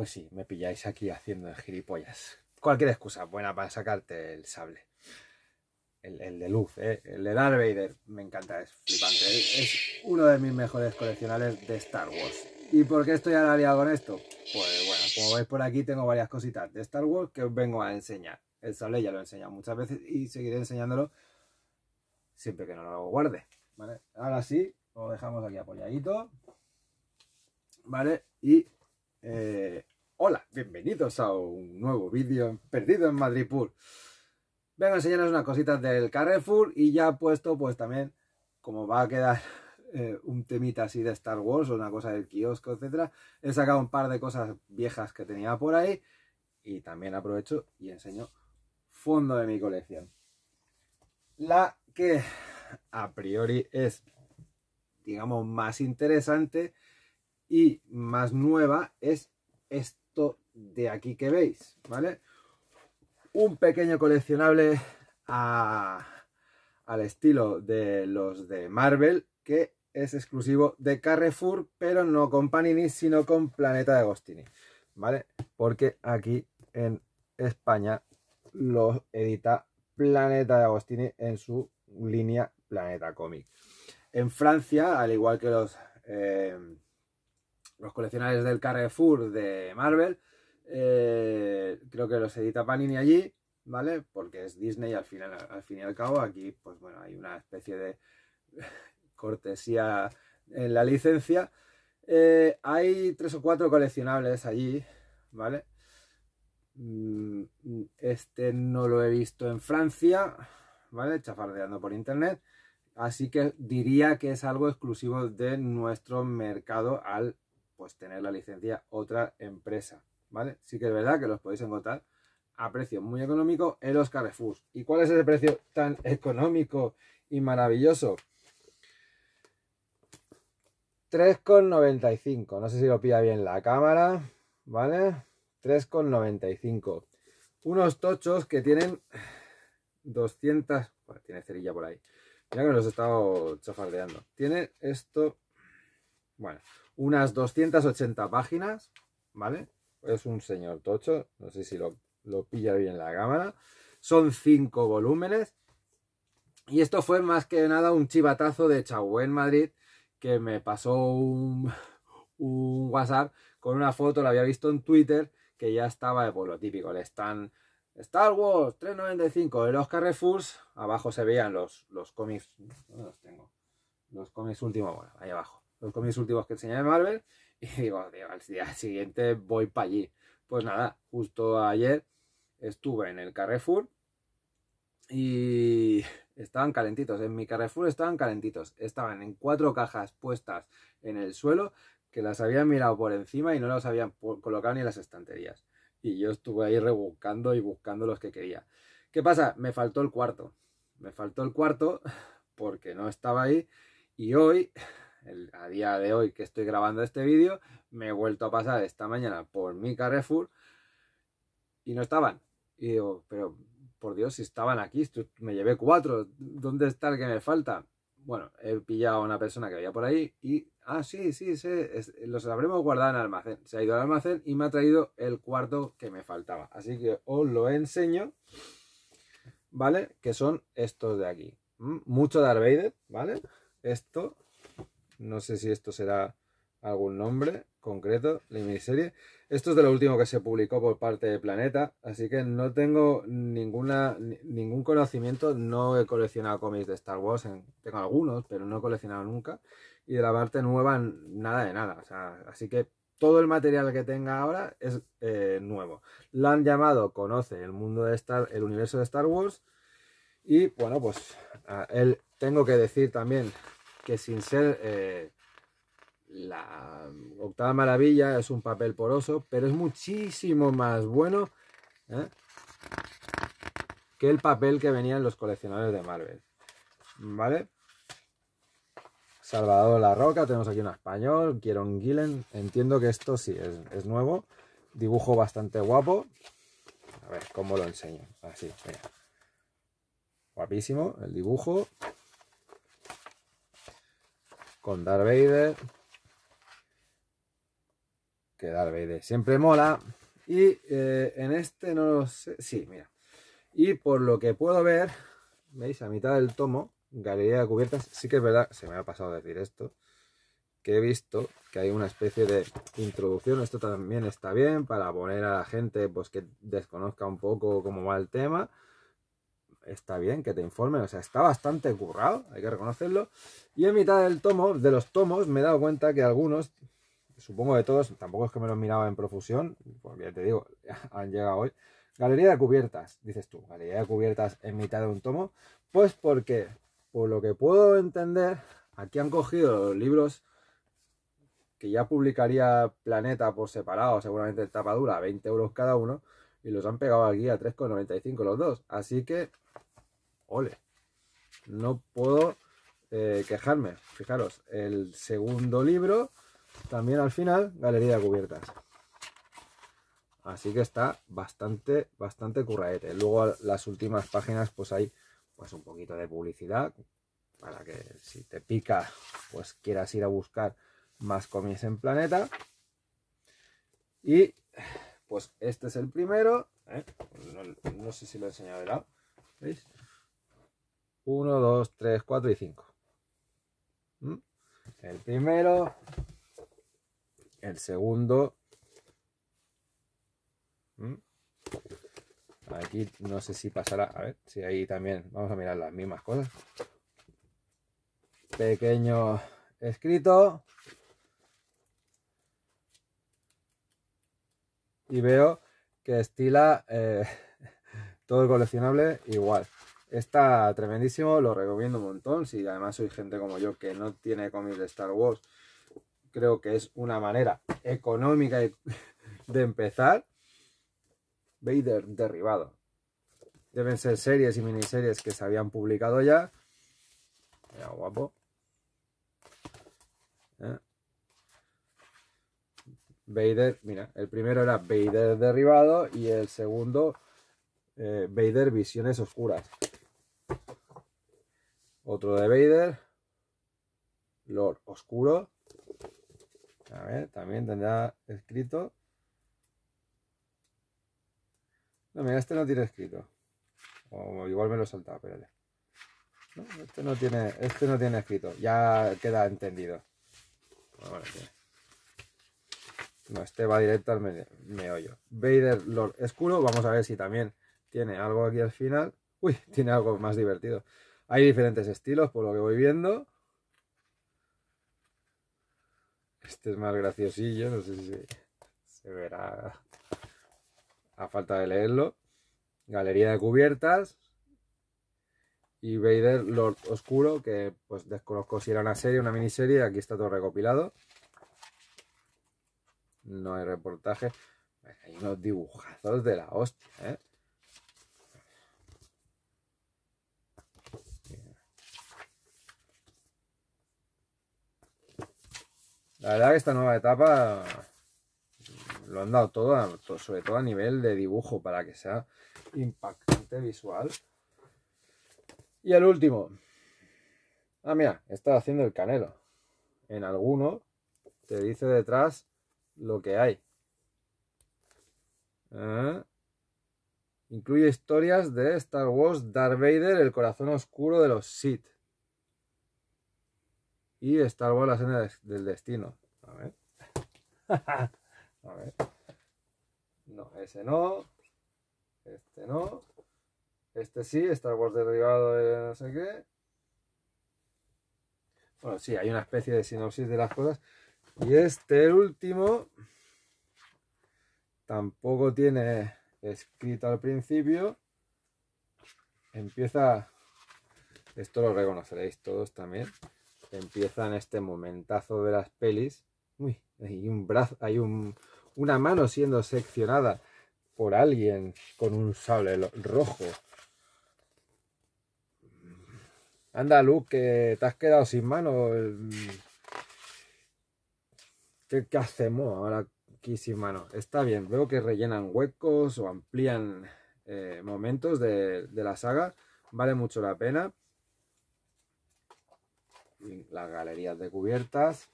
Pues sí, me pilláis aquí haciendo gilipollas. Cualquier excusa buena para sacarte el sable. El, de luz, ¿eh? el de Darth Vader, me encanta, es flipante. Es uno de mis mejores coleccionales de Star Wars. ¿Y por qué estoy al liado con esto? Pues bueno, como veis por aquí tengo varias cositas de Star Wars que os vengo a enseñar. El sable ya lo he enseñado muchas veces y seguiré enseñándolo siempre que no lo guarde. Ahora sí, lo dejamos aquí apoyadito. ¿Vale? Y eh, Hola, bienvenidos a un nuevo vídeo perdido en Madrid Pool. Vengo a enseñaros unas cositas del Carrefour y ya puesto pues también como va a quedar eh, un temita así de Star Wars o una cosa del kiosco, etcétera, he sacado un par de cosas viejas que tenía por ahí y también aprovecho y enseño fondo de mi colección. La que a priori es digamos más interesante y más nueva es esta de aquí que veis, ¿vale? Un pequeño coleccionable al estilo de los de Marvel, que es exclusivo de Carrefour, pero no con Panini, sino con Planeta de Agostini, ¿vale? Porque aquí en España los edita Planeta de Agostini en su línea Planeta Comic. En Francia, al igual que los, eh, los coleccionables del Carrefour de Marvel, eh, creo que los edita Panini allí, ¿vale? Porque es Disney al, final, al fin y al cabo. Aquí, pues bueno, hay una especie de cortesía en la licencia. Eh, hay tres o cuatro coleccionables allí, ¿vale? Mm, este no lo he visto en Francia, ¿vale? Chafardeando por internet. Así que diría que es algo exclusivo de nuestro mercado al pues tener la licencia otra empresa. ¿vale? Sí que es verdad que los podéis encontrar a precio muy económico en los Carrefour. ¿Y cuál es ese precio tan económico y maravilloso? 3,95. No sé si lo pilla bien la cámara, ¿vale? 3,95. Unos tochos que tienen 200... tiene cerilla por ahí. ya que los he estado chafardeando. Tiene esto... Bueno, unas 280 páginas, ¿vale? es un señor tocho, no sé si lo, pilla bien la cámara. Son cinco volúmenes. Y esto fue más que nada un chivatazo de Chagüe en Madrid, que me pasó un, un WhatsApp con una foto, la había visto en Twitter, que ya estaba de pueblo típico, le están Star Wars 395 de los Carrefours, abajo se veían los, los cómics, los tengo? Los cómics últimos, bueno, ahí abajo, los cómics últimos que enseñé de Marvel, Y digo, al día siguiente voy para allí. Pues nada, justo ayer estuve en el Carrefour y estaban calentitos. En mi Carrefour estaban calentitos. Estaban en cuatro cajas puestas en el suelo que las habían mirado por encima y no las habían colocado ni en las estanterías. Y yo estuve ahí rebuscando y buscando los que quería. ¿Qué pasa? Me faltó el cuarto. Me faltó el cuarto porque no estaba ahí. Y hoy a día de hoy que estoy grabando este vídeo, me he vuelto a pasar esta mañana por mi Carrefour y no estaban. Y digo, pero por Dios, si estaban aquí, me llevé cuatro, ¿dónde está el que me falta? Bueno, he pillado a una persona que había por ahí y, ah, sí, sí, sí, los habremos guardado en almacén. Se ha ido al almacén y me ha traído el cuarto que me faltaba. Así que os lo enseño, ¿vale? Que son estos de aquí. Mm, mucho Darth Vader, ¿vale? Esto no sé si esto será algún nombre concreto, mi miniserie. Esto es de lo último que se publicó por parte de Planeta, así que no tengo ninguna, ningún conocimiento, no he coleccionado cómics de Star Wars, tengo algunos, pero no he coleccionado nunca, y de la parte nueva nada de nada, así que todo el material que tenga ahora es eh, nuevo. La han llamado Conoce el mundo de Star, el universo de Star Wars, y bueno, pues él tengo que decir también que sin ser eh, la octava maravilla es un papel poroso, pero es muchísimo más bueno ¿eh? que el papel que venían los coleccionadores de Marvel. ¿Vale? Salvador La Roca, tenemos aquí un español, Kieron Gillen, entiendo que esto sí, es, es nuevo, dibujo bastante guapo. A ver, ¿cómo lo enseño? Así, mira. Guapísimo el dibujo con Darth Vader. Que Darth siempre mola. Y eh, en este no lo sé. Sí, mira. Y por lo que puedo ver, veis, a mitad del tomo, galería de cubiertas, sí que es verdad, se me ha pasado decir esto, que he visto que hay una especie de introducción. Esto también está bien para poner a la gente pues, que desconozca un poco cómo va el tema está bien que te informen, o sea, está bastante currado, hay que reconocerlo. Y en mitad del tomo, de los tomos, me he dado cuenta que algunos, supongo de todos, tampoco es que me los miraba en profusión, porque ya te digo, han llegado hoy. Galería de cubiertas, dices tú, galería de cubiertas en mitad de un tomo, pues porque, por lo que puedo entender, aquí han cogido los libros que ya publicaría Planeta por separado, seguramente en tapa dura, 20 euros cada uno, y los han pegado aquí a 3,95 los dos. Así que ole. No puedo eh, quejarme. Fijaros, el segundo libro, también al final, galería de cubiertas. Así que está bastante, bastante curraete. Luego las últimas páginas, pues hay pues un poquito de publicidad para que si te pica, pues quieras ir a buscar más cómics en planeta. Y pues este es el primero. ¿eh? No, sé si lo he enseñado de lado. ¿Veis? 1, 2, 3, 4 y 5. ¿Mm? El primero, el segundo. ¿Mm? Aquí no sé si pasará, a ver si ahí también vamos a mirar las mismas cosas. Pequeño escrito. Y veo que estila eh, todo el coleccionable igual. Está tremendísimo, lo recomiendo un montón. Si además soy gente como yo que no tiene cómics de Star Wars, creo que es una manera económica de empezar. Vader derribado. Deben ser series y miniseries que se habían publicado ya. Mira, guapo. ¿Eh? Vader, mira, el primero era Vader derribado y el segundo eh, Vader Visiones Oscuras. Otro de Vader. Lord Oscuro. A ver, también tendrá escrito. No, mira, este no tiene escrito. O igual me lo he saltado, espérate. No, este no tiene, este no tiene escrito. Ya queda entendido. Ah, no, este va directo al me meollo. Vader Lord Oscuro, Vamos a ver si también tiene algo aquí al final. Uy, tiene algo más divertido. Hay diferentes estilos, por lo que voy viendo. Este es más graciosillo, no sé si se, verá a falta de leerlo. Galería de cubiertas. Y Vader Lord Oscuro, que pues desconozco si era una serie, una miniserie. Aquí está todo recopilado. No hay reportaje. Hay unos dibujazos de la hostia, ¿eh? La verdad que esta nueva etapa lo han dado todo, sobre todo a nivel de dibujo, para que sea impactante visual. Y el último. Ah, mira, está haciendo el canelo. En alguno te dice detrás lo que hay. Ah. Incluye historias de Star Wars, Darth Vader, el corazón oscuro de los Sith. Y Star Wars la escena del destino. A ver. a ver. No, ese no. Este no. Este sí, Star Wars derivado de no sé qué. Bueno, sí, hay una especie de sinopsis de las cosas. Y este último tampoco tiene escrito al principio. Empieza, esto lo reconoceréis todos también empieza en este momentazo de las pelis. hay un brazo, hay una mano siendo seccionada por alguien con un sable rojo. Anda, Luke, que te has quedado sin mano. ¿Qué, hacemos ahora aquí sin mano? Está bien, veo que rellenan huecos o amplían eh, momentos de, de la saga. Vale mucho la pena las galerías de cubiertas.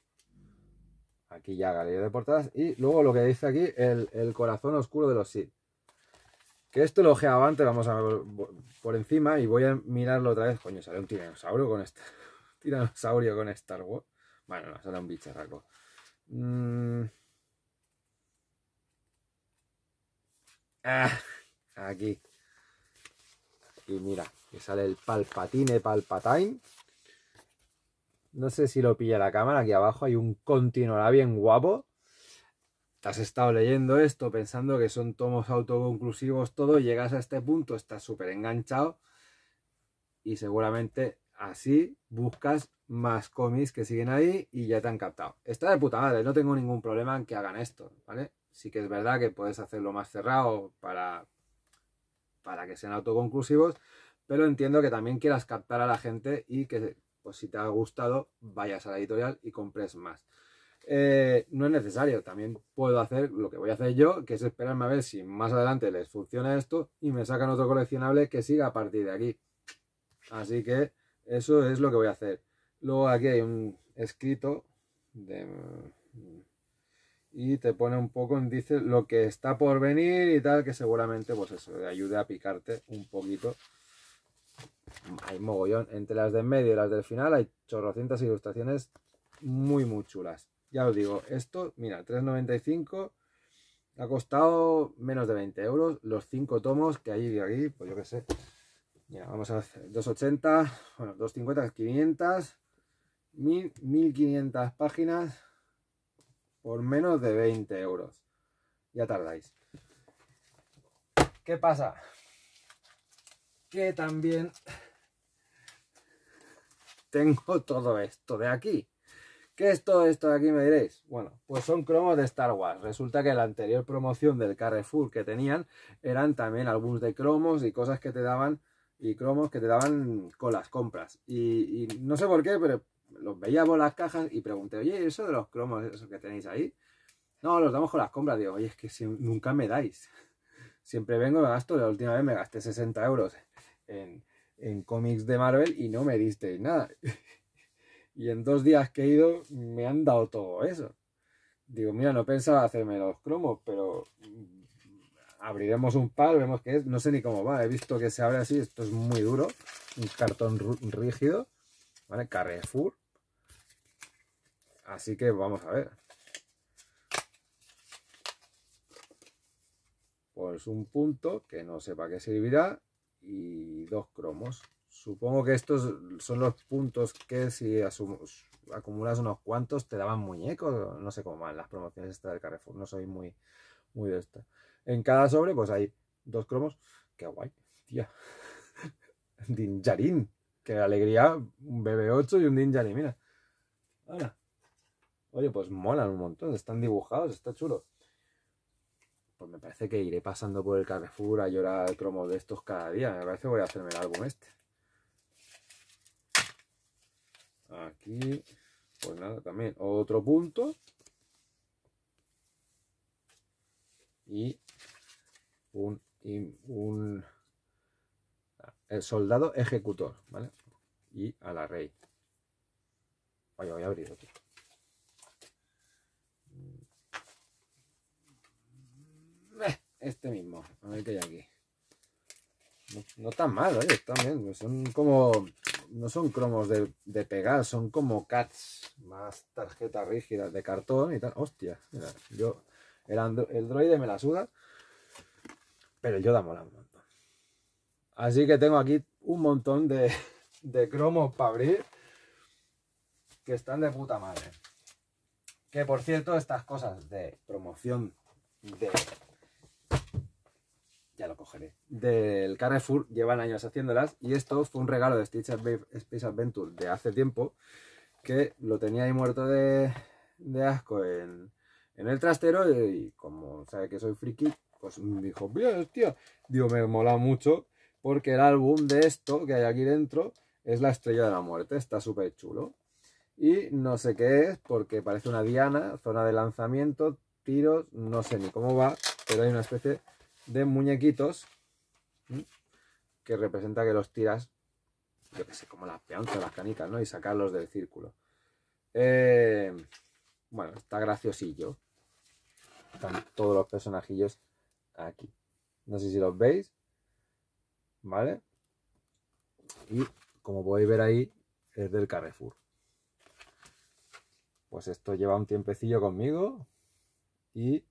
Aquí ya galería de portadas. Y luego lo que dice aquí, el, corazón oscuro de los Sith Que esto lo ojeaba antes, vamos a ver por encima y voy a mirarlo otra vez. Coño, sale un tiranosaurio con este. tiranosaurio con Star Wars. Bueno, no, sale un bicharraco. Mm. Ah, aquí. Y mira, que sale el Palpatine Palpatine. No sé si lo pilla la cámara. Aquí abajo hay un continuará bien guapo. Te has estado leyendo esto pensando que son tomos autoconclusivos, todo. Llegas a este punto, estás súper enganchado. Y seguramente así buscas más cómics que siguen ahí y ya te han captado. Está de puta madre, no tengo ningún problema en que hagan esto, ¿vale? Sí que es verdad que puedes hacerlo más cerrado para, para que sean autoconclusivos, pero entiendo que también quieras captar a la gente y que pues si te ha gustado, vayas a la editorial y compres más. Eh, no es necesario, también puedo hacer lo que voy a hacer yo, que es esperarme a ver si más adelante les funciona esto y me sacan otro coleccionable que siga a partir de aquí. Así que eso es lo que voy a hacer. Luego aquí hay un escrito y te pone un poco, dice lo que está por venir y tal, que seguramente pues eso, ayude a picarte un poquito hay mogollón. Entre las de en medio y las del final hay chorrocientas ilustraciones muy, muy chulas. Ya os digo, esto, mira, 3.95 ha costado menos de 20 euros los cinco tomos que hay aquí, pues yo que sé. vamos a hacer 280, bueno, 250, 500, 1000, 1500 páginas por menos de 20 euros. Ya tardáis. ¿Qué pasa? Que también tengo todo esto de aquí. ¿Qué es todo esto de aquí? Me diréis. Bueno, pues son cromos de Star Wars. Resulta que la anterior promoción del Carrefour que tenían eran también álbumes de cromos y cosas que te daban y cromos que te daban con las compras. Y, no sé por qué, pero los veíamos las cajas y pregunté, oye, eso de los cromos, eso que tenéis ahí. No, los damos con las compras. Digo, oye, es que si nunca me dais. Siempre vengo, me gasto. La última vez me gasté 60 euros en, en cómics de Marvel y no me disteis nada. y en dos días que he ido me han dado todo eso. Digo, mira, no pensaba hacerme los cromos, pero mm, abriremos un par, vemos que es, no sé ni cómo va, he visto que se abre así, esto es muy duro, un cartón rígido, ¿vale? Carrefour. Así que vamos a ver. Pues un punto que no sé para qué servirá, y dos cromos. Supongo que estos son los puntos que si acumulas unos cuantos te daban muñecos. No sé cómo van las promociones estas del Carrefour. No soy muy, muy de esta. En cada sobre pues hay dos cromos. Qué guay, tía. Dinjarín. Qué alegría. Un bebé 8 y un Dinjarín. Mira. Oye, pues molan un montón. Están dibujados. Está chulo pues me parece que iré pasando por el Carrefour a llorar cromos de estos cada día. Me parece que voy a hacerme el álbum este. Aquí, pues nada, también otro punto. Y un, el soldado ejecutor, ¿vale? Y a la rey. voy a abrir otro. este mismo. A ver qué hay aquí. No, tan mal oye, están bien. Pues, son como. No son cromos de, de, pegar, son como cats. Más tarjetas rígidas de cartón y tal. Hostia. yo. El, el droide me la suda. Pero yo da mola un montón. Así que tengo aquí un montón de, de cromos para abrir. Que están de puta madre. Que por cierto, estas cosas de promoción de ya lo cogeré. Del Carrefour, llevan años haciéndolas y esto fue un regalo de Space Adventure de hace tiempo que lo tenía ahí muerto de, asco en, en, el trastero y, como sabe que soy friki, pues me dijo, Dios, tío, digo, me mola mucho porque el álbum de esto que hay aquí dentro es la estrella de la muerte, está súper chulo. Y no sé qué es porque parece una diana, zona de lanzamiento, tiros, no sé ni cómo va, pero hay una especie de muñequitos que representa que los tiras, yo que sé, como las peonzas, las canicas, ¿no? Y sacarlos del círculo. Eh, bueno, está graciosillo. Están todos los personajillos aquí. No sé si los veis. ¿Vale? Y como podéis ver ahí, es del Carrefour. Pues esto lleva un tiempecillo conmigo y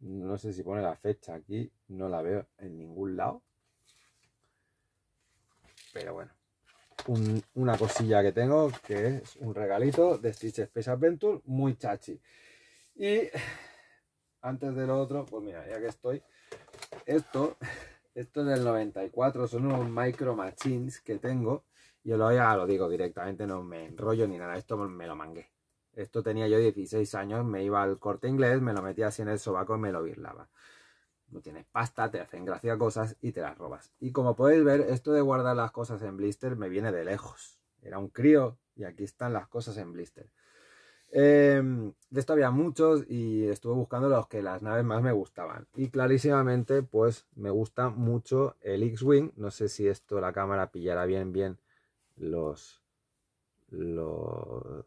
no sé si pone la fecha aquí, no la veo en ningún lado. Pero bueno, una cosilla que tengo que es un regalito de Stitch Space Adventure muy chachi. Y antes de lo otro, pues mira, ya que estoy, esto, esto es del 94, son unos micro machines que tengo. Yo lo, ya lo digo directamente, no me enrollo ni nada, esto me lo mangué. Esto tenía yo 16 años, me iba al corte inglés, me lo metía así en el sobaco y me lo birlaba. No tienes pasta, te hacen gracia cosas y te las robas. Y como podéis ver, esto de guardar las cosas en blister me viene de lejos. Era un crío y aquí están las cosas en blister. Em, de esto había muchos y estuve buscando los que las naves más me gustaban. Y clarísimamente, pues me gusta mucho el X-Wing. No sé si esto la cámara pillará bien, bien los, los,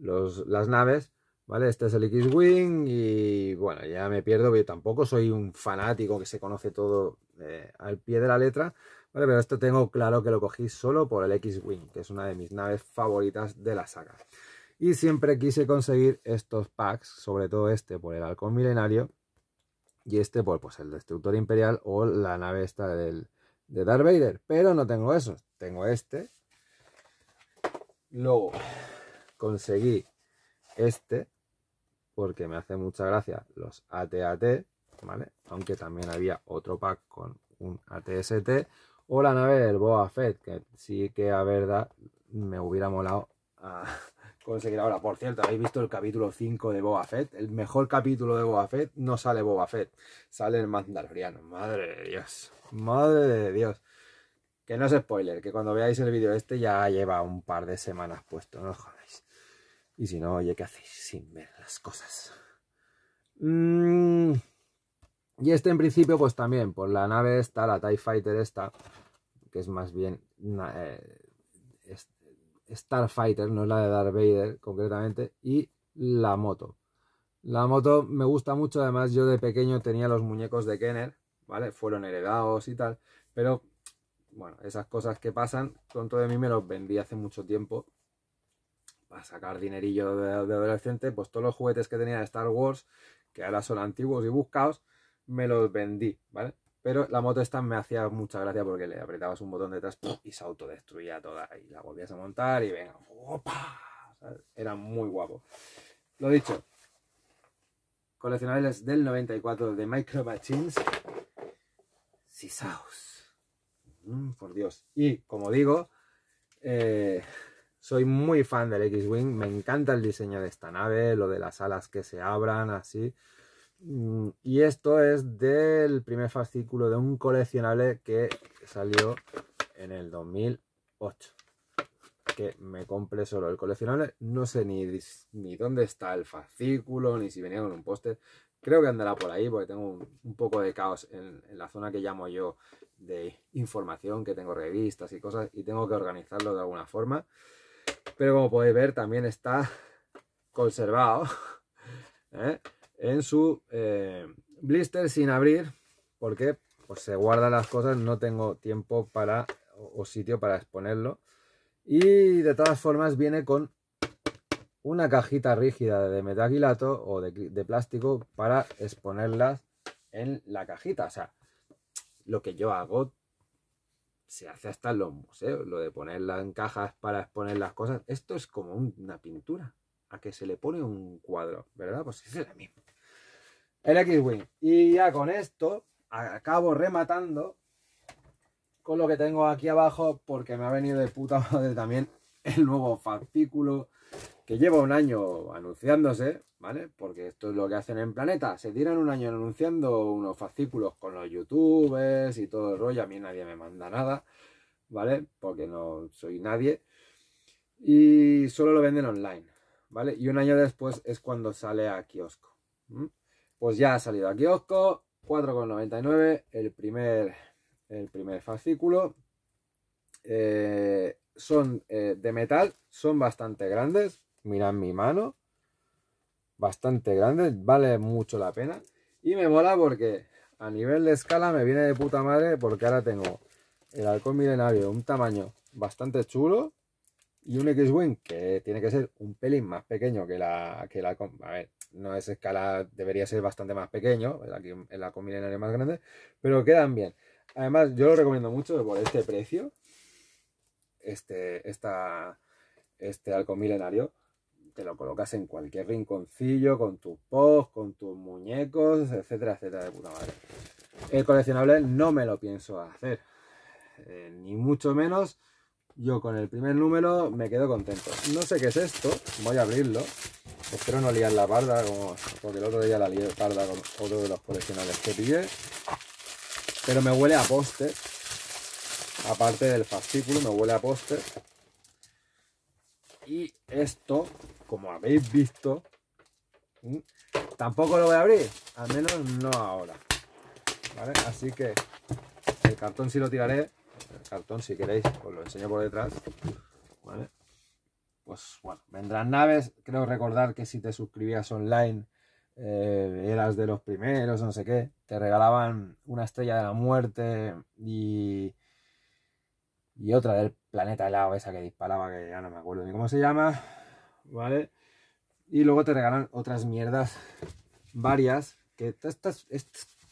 las naves, ¿vale? Este es el X-Wing y bueno, ya me pierdo, yo tampoco soy un fanático que se conoce todo eh, al pie de la letra, ¿vale? Pero esto tengo claro que lo cogí solo por el X-Wing, que es una de mis naves favoritas de la saga. Y siempre quise conseguir estos packs, sobre todo este por el Halcón Milenario y este por pues, el Destructor Imperial o la nave esta del, de Darth Vader. Pero no tengo eso tengo este. Luego, conseguí este, porque me hace mucha gracia los ATAT, ¿vale? Aunque también había otro pack con un ATST, o la nave del Boa Fett, que sí que a verdad me hubiera molado a ah, conseguir ahora. Por cierto, habéis visto el capítulo 5 de boafet Fett. El mejor capítulo de boafet Fett no sale boafet. Fett, sale el Mandaloriano. Madre de Dios, madre de Dios. Que no es spoiler, que cuando veáis el vídeo este ya lleva un par de semanas puesto, ¿no? Y si no, oye, ¿qué hacéis sin ver las cosas? Mm, y este en principio, pues también, por la nave esta, la TIE Fighter esta, que es más bien eh, Starfighter, no es la de Darth Vader concretamente, y la moto. La moto me gusta mucho, además yo de pequeño tenía los muñecos de Kenner, ¿vale? Fueron heredados y tal, pero bueno, esas cosas que pasan, pronto de mí me los vendí hace mucho tiempo para sacar dinerillo de, adolescente, pues todos los juguetes que tenía de Star Wars, que ahora son antiguos y buscados, me los vendí, ¿vale? Pero la moto esta me hacía mucha gracia porque le apretabas un botón detrás y se autodestruía toda. Y la volvías a montar y venga, Era muy guapo. Lo dicho, coleccionables del 94 de Micro Machines. Sisaus. Mm, por Dios. Y como digo, eh, soy muy fan del X-Wing, me encanta el diseño de esta nave, lo de las alas que se abran, así. Mm, y esto es del primer fascículo de un coleccionable que salió en el 2008. Que me compré solo el coleccionable, no sé ni, ni dónde está el fascículo, ni si venía con un póster. Creo que andará por ahí porque tengo un, poco de caos en la zona que llamo yo de información, que tengo revistas y cosas, y tengo que organizarlo de alguna forma pero como podéis ver también está conservado ¿eh? en su eh, blister sin abrir porque pues, se guardan las cosas, no tengo tiempo para o, sitio para exponerlo y de todas formas viene con una cajita rígida de metaquilato o de, de plástico para exponerlas en la cajita, o sea, lo que yo hago se hace hasta en los museos, lo de ponerla en cajas para exponer las cosas. Esto es como una pintura a que se le pone un cuadro, ¿verdad? Pues es la misma. El X-Wing. Y ya con esto acabo rematando con lo que tengo aquí abajo porque me ha venido de puta madre también el nuevo fascículo que lleva un año anunciándose, ¿vale? Porque esto es lo que hacen en Planeta. Se tiran un año anunciando unos fascículos con los youtubers y todo el rollo. A mí nadie me manda nada, ¿vale? Porque no soy nadie. Y solo lo venden online, ¿vale? Y un año después es cuando sale a kiosco. Pues ya ha salido a kiosco, 4,99 el primer, el primer fascículo. Eh, son eh, de metal, son bastante grandes, Mirad mi mano. Bastante grande, vale mucho la pena. Y me mola porque a nivel de escala me viene de puta madre porque ahora tengo el halcón milenario, un tamaño bastante chulo. Y un X-Wing que tiene que ser un pelín más pequeño que la que la, A ver, no es escala, debería ser bastante más pequeño. Aquí el halcón milenario más grande. Pero quedan bien. Además, yo lo recomiendo mucho por este precio. Este, esta, este halcón milenario te lo colocas en cualquier rinconcillo, con tus post, con tus muñecos, etcétera, etcétera, de puta madre. El coleccionable no me lo pienso hacer, eh, ni mucho menos. Yo con el primer número me quedo contento. No sé qué es esto, voy a abrirlo. Espero no liar la barda, como, porque el otro día la lié parda con otro de los coleccionables que pillé. Pero me huele a poste, Aparte del fascículo, me huele a poste, Y esto como habéis visto, tampoco lo voy a abrir, al menos no ahora. ¿Vale? Así que el cartón sí lo tiraré, el cartón si queréis os lo enseño por detrás. ¿Vale? Pues bueno, vendrán naves, creo recordar que si te suscribías online eh, eras de los primeros, no sé qué, te regalaban una estrella de la muerte y, y otra del planeta helado esa que disparaba, que ya no me acuerdo ni cómo se llama, ¿vale? Y luego te regalan otras mierdas, varias, que estas,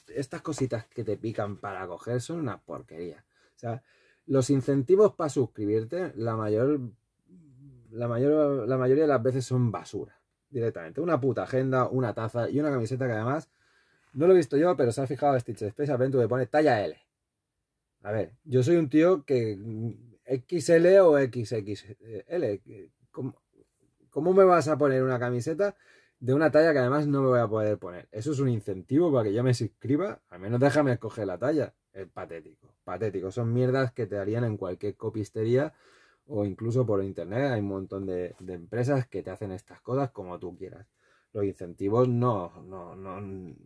estas, cositas que te pican para coger son una porquería. O sea, los incentivos para suscribirte, la mayor, la mayoría de las veces son basura, directamente. Una puta agenda, una taza y una camiseta que además, no lo he visto yo, pero se ha fijado Stitch Space tú que pone talla L. A ver, yo soy un tío que XL o XXL, ¿Cómo me vas a poner una camiseta de una talla que además no me voy a poder poner? Eso es un incentivo para que yo me suscriba. Al menos déjame escoger la talla. Es patético, patético. Son mierdas que te harían en cualquier copistería o incluso por internet. Hay un montón de, empresas que te hacen estas cosas como tú quieras. Los incentivos no, no, no.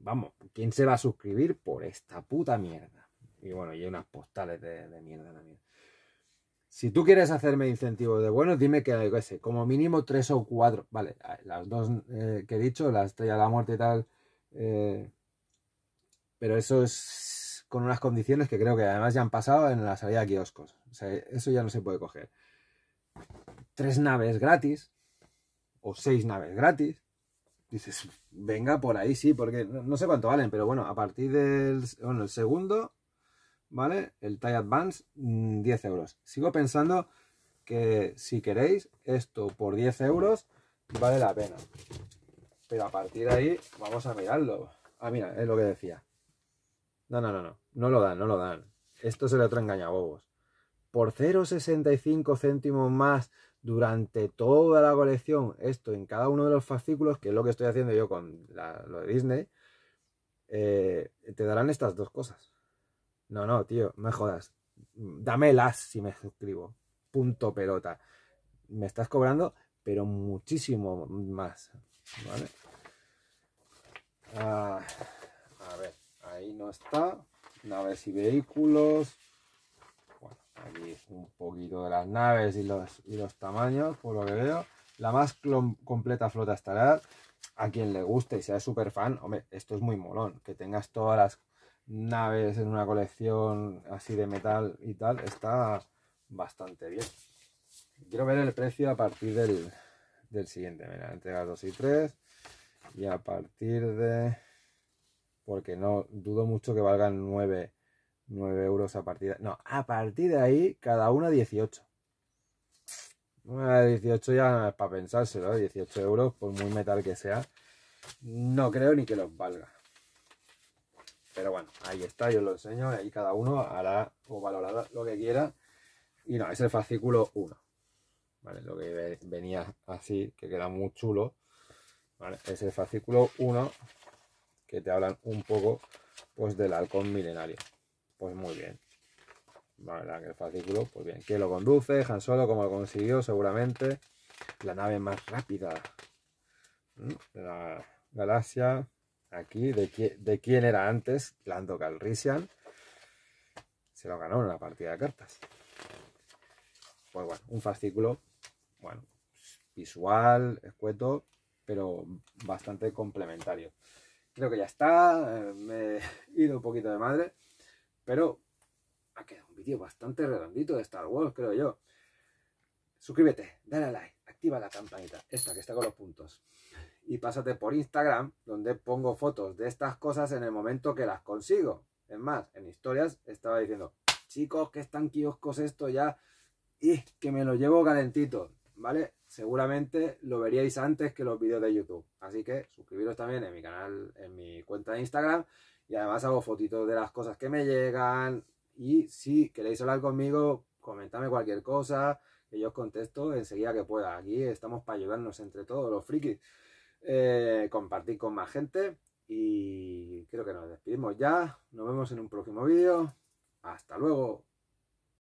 Vamos, ¿quién se va a suscribir por esta puta mierda? Y bueno, y unas postales de, de mierda si tú quieres hacerme incentivo de buenos, dime que, hay como mínimo tres o cuatro. Vale, las dos eh, que he dicho, la estrella de la muerte y tal. Eh, pero eso es con unas condiciones que creo que además ya han pasado en la salida de kioscos. O sea, eso ya no se puede coger. Tres naves gratis o seis naves gratis. Dices, venga por ahí, sí, porque no, no sé cuánto valen, pero bueno, a partir del bueno, el segundo ¿vale? El Tie Advance, 10 mm, euros. Sigo pensando que si queréis, esto por 10 euros vale la pena. Pero a partir de ahí, vamos a mirarlo. Ah, mira, es lo que decía. No, no, no, no. No lo dan, no lo dan. Esto es el otro engañabobos. Por 0,65 céntimos más durante toda la colección, esto en cada uno de los fascículos, que es lo que estoy haciendo yo con lo de Disney, eh, te darán estas dos cosas. No, no, tío, no me jodas. Dame las si me suscribo. Punto pelota. Me estás cobrando, pero muchísimo más. ¿Vale? Ah, a ver, ahí no está. Naves y vehículos. Bueno, aquí un poquito de las naves y los, y los tamaños, por lo que veo. La más completa flota estará A quien le guste y sea súper fan, hombre, esto es muy molón. Que tengas todas las naves en una colección así de metal y tal, está bastante bien. Quiero ver el precio a partir del, del siguiente. Mira, las 2 y 3. Y a partir de... Porque no dudo mucho que valgan 9, 9 euros a partir de... No, a partir de ahí, cada una 18. 18 ya es para pensárselo, 18 ¿eh? euros, por muy metal que sea. No creo ni que los valga. Pero bueno, ahí está, yo os lo enseño, y ahí cada uno hará o valorará lo que quiera. Y no, es el fascículo 1. Lo que venía así, que queda muy chulo. Es el fascículo 1 que te hablan un poco pues del halcón milenario. Pues muy bien. Vale, el fascículo, pues bien. ¿Quién lo conduce? Han Solo, como lo consiguió? Seguramente. La nave más rápida. De La galaxia aquí de, de quién era antes Lando Calrissian. Se lo ganó en la partida de cartas. Pues bueno, un fascículo, bueno, visual, escueto, pero bastante complementario. Creo que ya está, eh, me he ido un poquito de madre, pero ha quedado un vídeo bastante redondito de Star Wars, creo yo. Suscríbete, dale a like, activa la campanita, esta que está con los puntos y pásate por Instagram, donde pongo fotos de estas cosas en el momento que las consigo. Es más, en historias estaba diciendo, chicos, que están kioscos esto ya, y que me lo llevo calentito, ¿vale? Seguramente lo veríais antes que los vídeos de YouTube. Así que suscribiros también en mi canal, en mi cuenta de Instagram, y además hago fotitos de las cosas que me llegan. Y si queréis hablar conmigo, comentadme cualquier cosa, que yo os contesto enseguida que pueda. Aquí estamos para ayudarnos entre todos los frikis. Eh, compartir con más gente y creo que nos despedimos ya. Nos vemos en un próximo vídeo. Hasta luego.